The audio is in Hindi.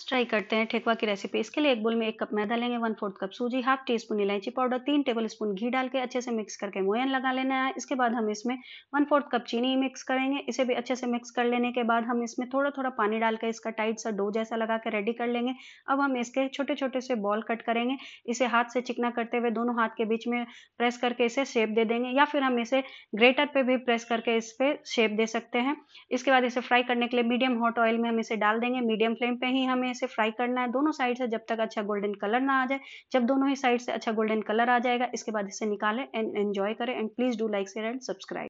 फ्रेंड्स ट्राई करते हैं ठेकवा की रेसिपी इसके लिए एक बोल में एक कप मैदा लेंगे वन फोर्थ कप सूजी हाफ टी स्पून इलायची पाउडर तीन टेबल स्पून घी डाल के अच्छे से मिक्स करके मोयन लगा लेना है इसके बाद हम इसमें वन फोर्थ कप चीनी मिक्स करेंगे इसे भी अच्छे से मिक्स कर लेने के बाद हम इसमें थोड़ा थोड़ा पानी डालकर इसका टाइट सा डो जैसा लगा के रेडी कर लेंगे अब हम इसके छोटे छोटे से बॉल कट करेंगे इसे हाथ से चिकना करते हुए दोनों हाथ के बीच में प्रेस करके इसे शेप दे देंगे या फिर हम इसे ग्रेटर पर भी प्रेस करके इस पर शेप दे सकते हैं इसके बाद इसे फ्राई करने के लिए मीडियम हॉट ऑयल में हम इसे डाल देंगे मीडियम फ्लेम पे ही हमें में इसे फ्राई करना है दोनों साइड से जब तक अच्छा गोल्डन कलर ना आ जाए जब दोनों ही साइड से अच्छा गोल्डन कलर आ जाएगा इसके बाद इसे निकालें एंड एंजॉय करें and please do like share and subscribe